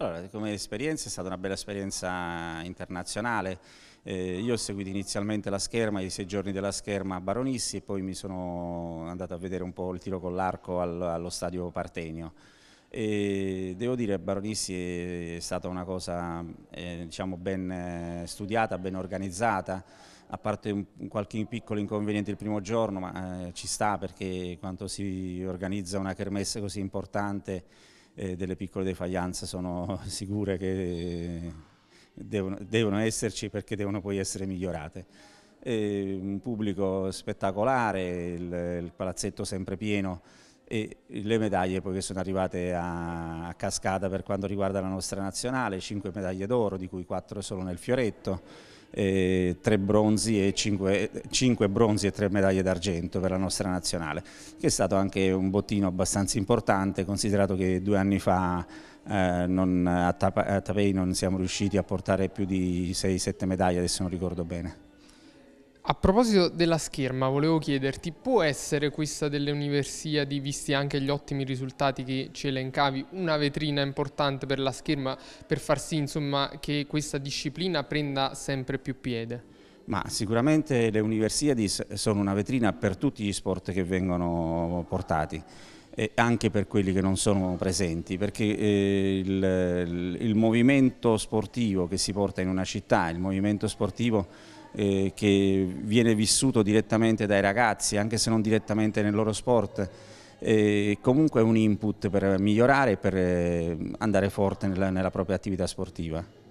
Allora, come esperienza è stata una bella esperienza internazionale. Eh, io ho seguito inizialmente la scherma, i sei giorni della scherma a Baronissi e poi mi sono andato a vedere un po' il tiro con l'arco allo stadio Partenio. E devo dire che Baronissi è stata una cosa eh, diciamo ben eh, studiata, ben organizzata, a parte un, qualche piccolo inconveniente il primo giorno, ma eh, ci sta perché quando si organizza una kermesse così importante eh, delle piccole defaianze sono sicure che devono, devono esserci perché devono poi essere migliorate. E un pubblico spettacolare, il, il palazzetto sempre pieno e le medaglie poi che sono arrivate a, cascata per quanto riguarda la nostra nazionale, 5 medaglie d'oro di cui 4 solo nel fioretto, 3 bronzi e 5, 5 bronzi e 3 medaglie d'argento per la nostra nazionale, che è stato anche un bottino abbastanza importante considerato che due anni fa eh, non, a, Tapei non siamo riusciti a portare più di 6-7 medaglie, adesso non ricordo bene. A proposito della scherma, volevo chiederti, può essere questa delle universiadi, visti anche gli ottimi risultati che ci elencavi, una vetrina importante per la scherma per far sì insomma, che questa disciplina prenda sempre più piede? Ma sicuramente le universiadi sono una vetrina per tutti gli sport che vengono portati anche per quelli che non sono presenti, perché eh, il, il, movimento sportivo che si porta in una città, il movimento sportivo eh, che viene vissuto direttamente dai ragazzi, anche se non direttamente nel loro sport. E eh, comunque è un input per migliorare e per eh, andare forte nella, nella propria attività sportiva.